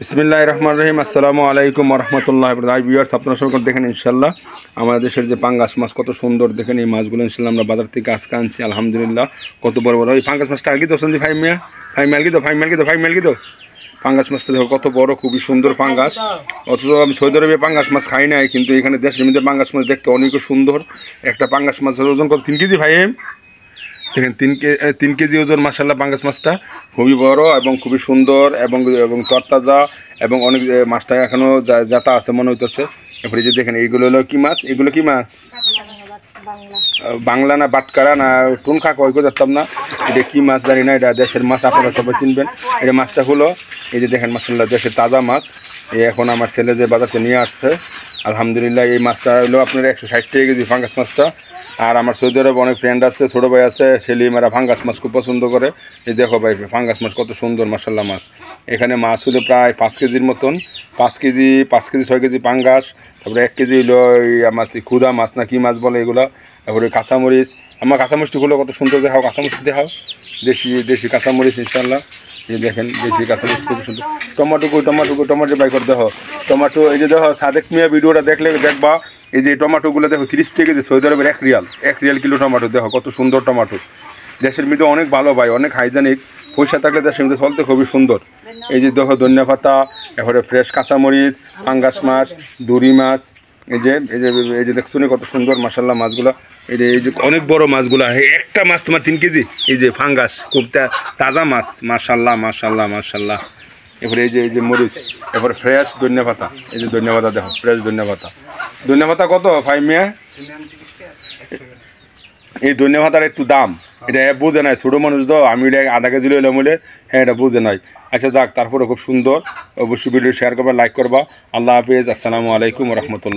বিসমিল্লাহ রহমান রহিম আসসালামু আলাইকুম রহমতুল্লাহ ভিউয়ার্স আপনার সবাই দেখেন ইনশাল্লাহ আমাদের দেশের যে পাঙ্গাস মাছ কত সুন্দর দেখেন এই মাছগুলো ইনশাল্লাহ আমরা বাজার থেকে আজকে আনছি আলহামদুলিল্লাহ কত বড় বড় এই পাঙ্গাস মাছটা আগে তো শুনছি ফাইভ মিয়া ফাইভ মালগি তো ফাইভ মালগি তো ফাইভ মালগি তো পাঙ্গাস মাছটা দেখো কত বড় খুবই সুন্দর পাঙ্গাস অথচ আমি সৌদি আরবে পাঙ্গাস মাছ খাই নাই কিন্তু এখানে দেশের মধ্যে পাঙ্গাস মাছ দেখতে অনেক সুন্দর একটা পাঙ্গাস মাছের ওজন কত তিন কেজি ভাই দেখেন তিন কেজি তিন কেজি ওজন মাসাল্লাহ পাঙ্গাস মাছটা খুবই বড় এবং খুবই সুন্দর এবং এবং তরতাজা এবং অনেক মাছটা এখনও যাতা আছে মনে হইতেছে এরপরে যে দেখেন এইগুলো হলো কী মাছ এগুলো কী মাছ বাংলা না বাটকারা না টুনখা কয়গো জানতাম না এটা কী মাছ জানি না এটা দেশের মাছ আপনারা সবাই চিনবেন এটা মাছটা হলো এই যে দেখেন মাসাল্লাহ দেশের তাজা মাছ এখন আমার ছেলে যে বাজারকে নিয়ে আসছে আলহামদুলিল্লাহ এই মাছটা হলো আপনার একশো ষাট টাকা কেজি ফাঙ্গাস মাছটা আর আমার সৌদি আরব অনেক ফ্রেন্ড আছে ছোটো ভাই আছে সেলিমেরা ফাঙ্গাস মাছ খুব পছন্দ করে এই দেখো ভাই ফাঙ্গাস মাছ কত সুন্দর মাসাল্লাহ মাছ এখানে মাছ হলো প্রায় পাঁচ কেজির মতন পাঁচ কেজি পাঁচ কেজি ছয় কেজি পাঙ্গাস তারপরে এক কেজি হলো মাছ ক্ষুদা মাছ না কী মাছ বলে এগুলো তারপরে কাঁচামরিচ আমার হলো কত সুন্দর দেখাও কাঁচামরিচ দেখাও দেশি দেশি কাঁচামরিচ ইনশাল্লাহ এই দেখেন দেশি কাছে খুব সুন্দর টমাটো কই টমাটো কই টমাটো বাই করে দেখো টমাটো এই যে দেখো সাদেক মিয়া ভিডিওটা দেখলে দেখবা এই যে টমাটোগুলো দেখো তিরিশ থেকে যে সৌদি আরবের এক রিয়াল এক রিয়াল কিলো টমাটো দেখো কত সুন্দর টমাটো দেশের মধ্যে অনেক ভালো ভাই অনেক হাইজেনিক পয়সা থাকলে দেশের মধ্যে চলতে খুবই সুন্দর এই যে দেখো ধনিয়া পাতা এরপরে ফ্রেশ কাঁচামরিচ পাঙ্গাস মাছ দড়ি মাছ এই যে এই যে এই যে দেখছো কত সুন্দর মাসাল্লাহ মাছগুলা এই যে এই যে অনেক বড় মাছগুলা একটা মাছ তোমার তিন কেজি এই যে ফাঙ্গাস খুব তাজা মাছ মাসাল্লাহ মাসাল্লাহ এরপরে এই যে এই যে মরিচ এরপরে ফ্রেশ পাতা এই যে পাতা দেখো ফ্রেশ পাতা পাতা কত এই পাতার একটু দাম এটা বুঝে নাই ছোটো মানুষ তো আমি এটা আধা কেজি লইলাম বলে হ্যাঁ এটা বুঝে নাই আচ্ছা যাক তারপরে খুব সুন্দর অবশ্যই ভিডিও শেয়ার করবা লাইক করবা আল্লাহ হাফিজ আসসালামু আলাইকুম রহমতুল্লাহ